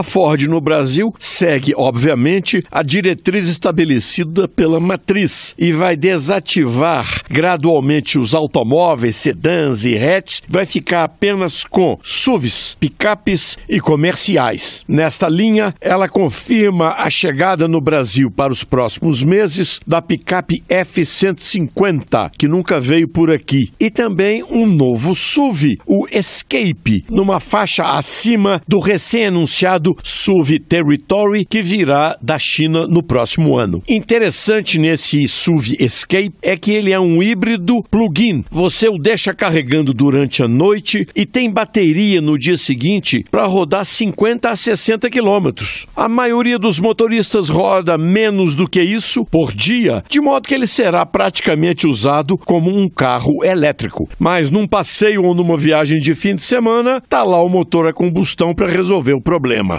a Ford no Brasil segue, obviamente, a diretriz estabelecida pela matriz e vai desativar gradualmente os automóveis, sedãs e hatch, vai ficar apenas com SUVs, picapes e comerciais. Nesta linha, ela confirma a chegada no Brasil para os próximos meses da picape F-150, que nunca veio por aqui, e também um novo SUV, o Escape, numa faixa acima do recém-anunciado chamado SUV Territory, que virá da China no próximo ano. Interessante nesse SUV Escape é que ele é um híbrido plug-in. Você o deixa carregando durante a noite e tem bateria no dia seguinte para rodar 50 a 60 quilômetros. A maioria dos motoristas roda menos do que isso por dia, de modo que ele será praticamente usado como um carro elétrico. Mas num passeio ou numa viagem de fim de semana, tá lá o motor a combustão para resolver o problema.